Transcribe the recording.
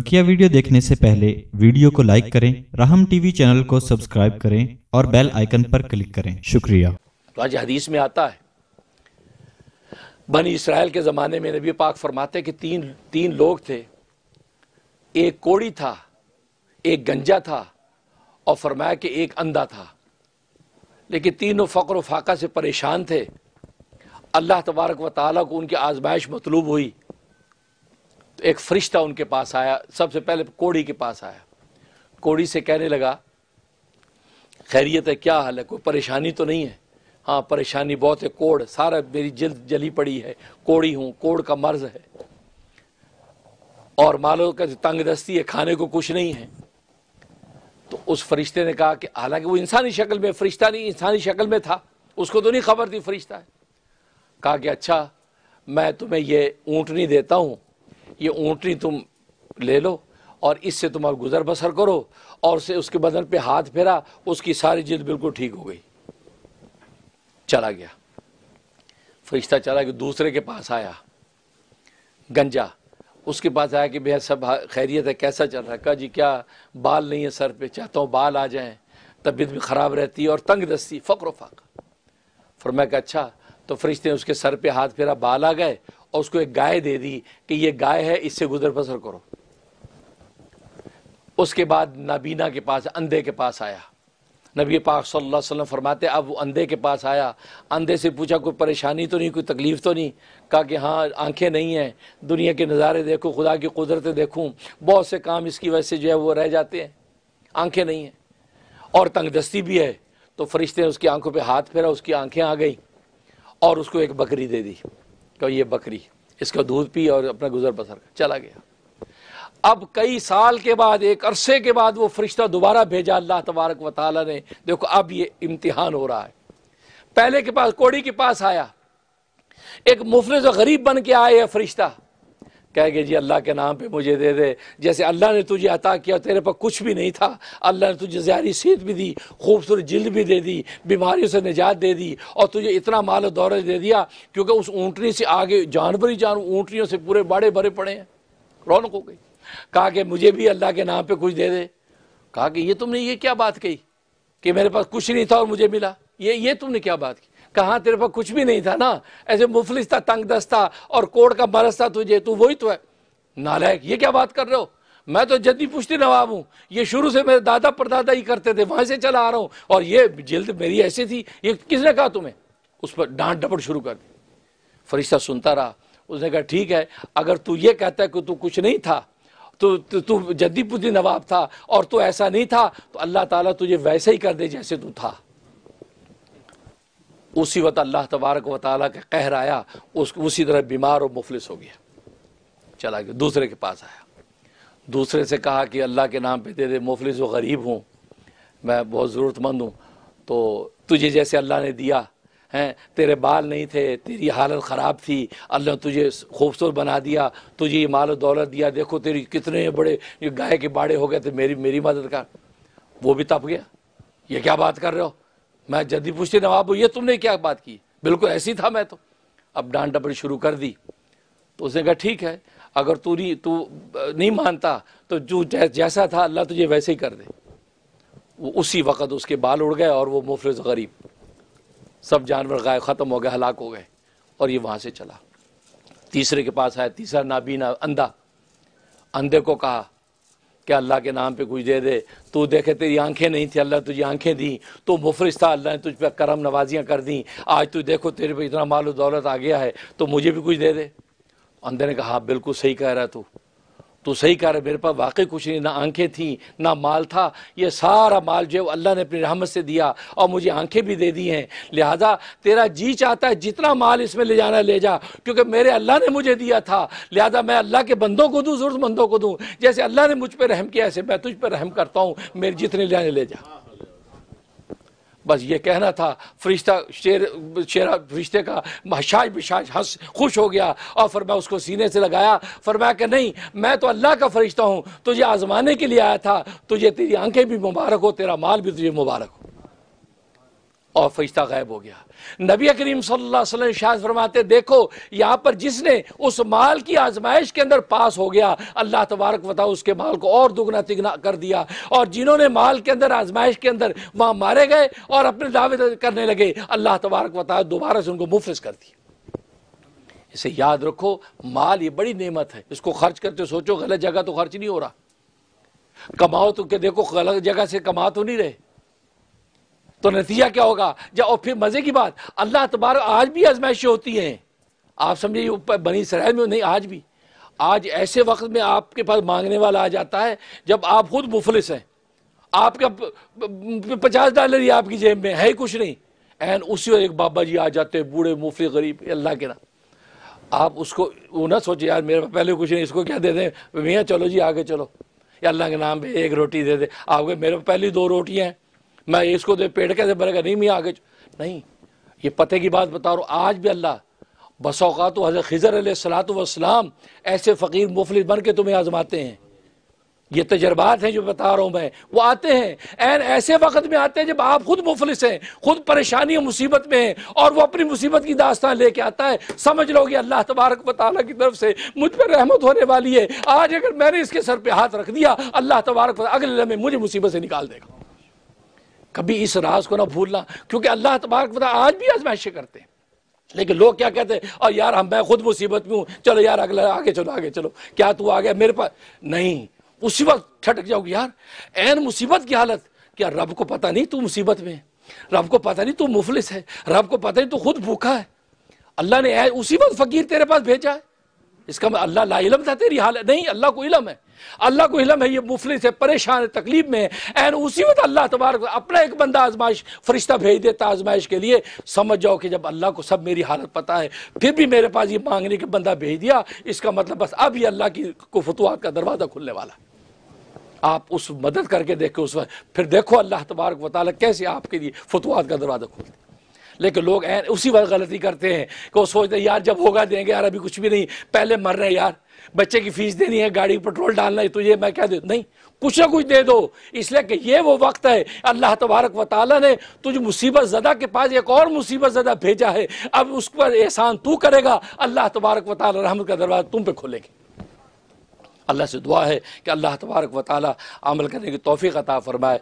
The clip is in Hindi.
बकिया वीडियो देखने से पहले वीडियो को लाइक करें राहम टीवी चैनल को सब्सक्राइब करें और बेल आइकन पर क्लिक करें शुक्रिया तो आज हदीस में आता है बनी इसराइल के ज़माने में नबी पाक फरमाते कि तीन तीन लोग थे एक कोड़ी था एक गंजा था और फरमाया कि एक अंधा था लेकिन तीनों फकर फाका से परेशान थे अल्लाह तबारक व ताली को उनकी आजमाइश मतलूब हुई एक फरिश्ता उनके पास आया सबसे पहले कोड़ी के पास आया कोड़ी से कहने लगा खैरियत है क्या हाल है कोई परेशानी तो नहीं है हाँ परेशानी बहुत है कोड़ सारा मेरी जल्द जली पड़ी है कोड़ी हूँ कोड़ का मर्ज है और मालो का तंग दस्ती है खाने को कुछ नहीं है तो उस फरिश्ते ने कहा कि हालांकि वो इंसानी शक्ल में फरिश्ता नहीं इंसानी शक्ल में था उसको तो नहीं खबर थी फरिश्ता है कहा कि अच्छा मैं तुम्हें ये ऊँटनी देता हूँ ये ऊँटनी तुम ले लो और इससे तुम गुजर बसर करो और से उसके बदन पे हाथ फेरा उसकी सारी जिद बिल्कुल ठीक हो गई चला गया फरिश्ता चला गया दूसरे के पास आया गंजा उसके पास आया कि भैया सब खैरियत है कैसा चल रहा है कहा जी क्या बाल नहीं है सर पे चाहता हूँ बाल आ जाएं तबीयत भी ख़राब रहती है और तंग दस्ती फ़क्र फिर मैं कहा अच्छा तो फरिश्ते उसके सर पे हाथ फेरा बाल आ गए और उसको एक गाय दे दी कि ये गाय है इससे गुजर बसर करो उसके बाद नबीना के पास अंधे के पास आया नबी पाक सल्लल्लाहु अलैहि वसल्लम फरमाते अब वो अंधे के पास आया अंधे से पूछा कोई परेशानी तो नहीं कोई तकलीफ़ तो नहीं कहा कि हाँ आंखें नहीं हैं दुनिया के नज़ारे देखो खुदा की कुदरतें देखूँ बहुत से काम इसकी वजह से जो है वो रह जाते हैं आंखें नहीं हैं और तंगदस्ती भी है तो फरिश्ते उसकी आंखों पर हाथ फेरा उसकी आंखें आ गई और उसको एक बकरी दे दी तो ये बकरी इसका दूध पी और अपना गुजर बसर चला गया अब कई साल के बाद एक अरसे के बाद वो फरिश्ता दोबारा भेजा अल्लाह तबारक व ने देखो अब ये इम्तिहान हो रहा है पहले के पास कोड़ी के पास आया एक मुफलिस गरीब बन के आया फरिश्ता कह गए जी अल्लाह के नाम पे मुझे दे दे जैसे अल्लाह ने तुझे अता किया तेरे पर कुछ भी नहीं था अल्लाह ने तुझे ज़्यारी सीत भी दी खूबसूरत जिल्द भी दे दी बीमारियों से निजात दे दी और तुझे इतना माल दौरे दे दिया क्योंकि उस ऊँटनी से आगे जानवर ही जान ऊँटनियों से पूरे बड़े भरे पड़े हैं रौनक हो गई कहा कि मुझे भी अल्लाह के नाम पर कुछ दे दे कहा कि ये तुमने ये क्या बात कही कि मेरे पास कुछ नहीं था और मुझे मिला ये ये तुमने क्या बात की कहा तेरे पर कुछ भी नहीं था ना ऐसे मुफलिस था तंग दस्ता और कोड़ का मरस था तुझे तू वही तो है नालायक ये क्या बात कर रहे हो मैं तो जद्दी पुश्ती नवाब हूँ ये शुरू से मेरे दादा परदादा ही करते थे वहां से चला आ रहा हूँ और ये जल्द मेरी ऐसी थी ये किसने कहा तुम्हें उस पर डांट डपट शुरू कर दी फरिश्ता सुनता रहा उसने कहा ठीक है अगर तू ये कहता है कि तू कुछ नहीं था तो, तो तू जद्दी पुश्ती नवाब था और तू ऐसा नहीं था तो अल्लाह ताला तुझे वैसे ही कर दे जैसे तू था उसी वक्त अल्लाह तबारक व ताली का कहर आया उस उसी तरह बीमार और मुफलिस हो गया चला गया दूसरे के पास आया दूसरे से कहा कि अल्लाह के नाम पे दे दे मुफलिस व गरीब हूँ मैं बहुत ज़रूरतमंद हूँ तो तुझे जैसे अल्लाह ने दिया हैं तेरे बाल नहीं थे तेरी हालत ख़राब थी अल्लाह तुझे खूबसूरत बना दिया तुझे ये माल दौलत दिया देखो तेरी कितने बड़े ये गाय के बाड़े हो गए थे मेरी मेरी मदद कर वो भी तप गया ये क्या बात कर रहे हो मैं जल्दी पूछती नवाब ये तुमने क्या बात की बिल्कुल ऐसी था मैं तो अब डांट डपड़ी शुरू कर दी तो उसने कहा ठीक है अगर तू नहीं तू नहीं मानता तो जो जैसा था अल्लाह तुझे वैसे ही कर दे वो उसी वक्त उसके बाल उड़ गए और वो मुफलिस गरीब सब जानवर गाय ख़त्म हो गए हलाक हो गए और ये वहाँ से चला तीसरे के पास आया तीसरा नाबीना अंधा अंधे को कहा कि अल्लाह के नाम पे कुछ दे दे तो देखे तेरी आंखें नहीं थी अल्लाह तुझे आंखें दी तो मुफरिश था अल्लाह ने तुझ पर करम नवाजियाँ कर दी आज तू देखो तेरे पे इतना माल दौलत आ गया है तो मुझे भी कुछ दे दे अंदर ने कहा हाँ बिल्कुल सही कह रहा तू तो सही कह रहे मेरे पास वाकई कुछ नहीं ना आंखें थी ना माल था ये सारा माल जो अल्लाह ने अपनी रहमत से दिया और मुझे आंखें भी दे दी हैं लिहाजा तेरा जी चाहता है जितना माल इसमें ले जाना ले जा क्योंकि मेरे अल्लाह ने मुझे दिया था लिहाजा मैं अल्लाह के बंदों को दूँ ज़रूरतमंदों को दूँ जैसे अल्लाह ने मुझ पर रहम किया ऐसे मैं तुझ पर रहम करता हूँ मेरे जितने ले जाने ले जा बस ये कहना था फरिश्ता शेर शेरा फरिश्ते का महशाज बिशाज हंस खुश हो गया और फिर मैं उसको सीने से लगाया फरमाया कि नहीं मैं तो अल्लाह का फरिश्ता हूँ तुझे आजमाने के लिए आया था तुझे तेरी आंखें भी मुबारक हो तेरा माल भी तुझे मुबारक हो और फरिश्ता गायब हो गया नबी करीम सल्लल्लाहु अलैहि वसल्लम फरमाते देखो यहां पर जिसने उस माल की आजमाइश के अंदर पास हो गया अल्लाह तबारक वता उसके माल को और दुगना तिगना कर दिया और जिन्होंने माल के अंदर आजमाइश के अंदर वहां मारे गए और अपने दावे करने लगे अल्लाह तबारक वता दोबारा से उनको मुफरज कर दिया इसे याद रखो माल ये बड़ी नेमत है इसको खर्च करते सोचो गलत जगह तो खर्च नहीं हो रहा कमाओ तो देखो गलत जगह से कमा तो नहीं रहे तो नतीजा क्या होगा जब और फिर मज़े की बात अल्लाह तबार आज भी आजमाइशें होती हैं आप समझिए बनी सराय में नहीं आज भी आज ऐसे वक्त में आपके पास मांगने वाला आ जाता है जब आप खुद मुफलिस हैं आपका पचास डॉलर ही आपकी जेब में है ही कुछ नहीं एंड उसी और एक बाबा जी आ जाते हैं बूढ़े मुफले गरीब अल्लाह के नाम आप उसको वो ना सोचे यार मेरे पहले कुछ नहीं इसको क्या दे दें भैया चलो जी आगे चलो या अल्लाह के नाम पे एक रोटी दे दे आपके मेरे पहले दो रोटियाँ हैं मैं इसको दे पेट कैसे भरेगा नहीं मैं आगे नहीं ये पते की बात बता रहा हूँ आज भी अल्लाह बसौकात हज़र खिजर सलात वसलाम ऐसे फ़कीर मुफलिस बन के तुम्हें आजमाते हैं ये तजर्बात हैं जो बता रहा हूँ मैं वो आते हैं एन ऐसे वक्त में आते हैं जब आप खुद मुफलिस हैं खुद परेशानी मुसीबत में हैं और वो अपनी मुसीबत की दास्तान लेके आता है समझ लो कि अल्लाह तबारक वाली की तरफ से मुझ पर रहमत होने वाली है आज अगर मैंने इसके सर पर हाथ रख दिया अल्लाह तबारक अगले में मुझे मुसीबत से निकाल देगा कभी इस राज को ना भूलना क्योंकि अल्लाह तबारक बता आज भी आजमाइशें करते हैं लेकिन लोग क्या कहते हैं और यार हम मैं खुद मुसीबत में हूँ चलो यार अगला आगे चलो आगे चलो क्या तू आ गया मेरे पास नहीं उसी वक्त ठटक जाओगी यार एन मुसीबत की हालत क्या रब को पता नहीं तू मुसीबत में रब को पता नहीं तू मुफलिस है रब को पता नहीं तू खुद भूखा है अल्लाह ने उसी वक्त फ़कीर तेरे पास भेजा है इसका अल्लाह ला इलम था तेरी हालत नहीं अल्लाह को इलम है अल्लाह को इलम है ये मुफलिस है परेशान है तकलीफ में है एन उसी वक्त अल्लाह तबारक अपना एक बंदा आजमाइश फरिश्ता भेज देता आजमाइश के लिए समझ जाओ कि जब अल्लाह को सब मेरी हालत पता है फिर भी मेरे पास ये मांगने के बंदा भेज दिया इसका मतलब बस अब ही अल्लाह की को फतवात का दरवाज़ा खुलने वाला है आप उस मदद करके देखो उस वक्त फिर देखो अल्लाह तबारक वाली कैसे आपके लिए फतवात का दरवाज़ा खोलते लेकिन लोग उसी वक्त गलती करते हैं कि वो सोचते हैं यार जब होगा देंगे यार अभी कुछ भी नहीं पहले मर रहे हैं यार बच्चे की फीस देनी है गाड़ी पेट्रोल डालना है तो ये मैं क्या दे नहीं कुछ ना कुछ दे दो इसलिए कि ये वो वक्त है अल्लाह तबारक व ने तुझ मुसीबत ज़दा के पास एक और मुसीबत ज़दा भेजा है अब उस पर एहसान तू करेगा अल्लाह तबारक व रहमत का दरवाज़ा तुम पे खोलेंगे अल्लाह से दुआ है कि अल्लाह तबारक व अमल करने की तोफ़ी अता फ़रमाए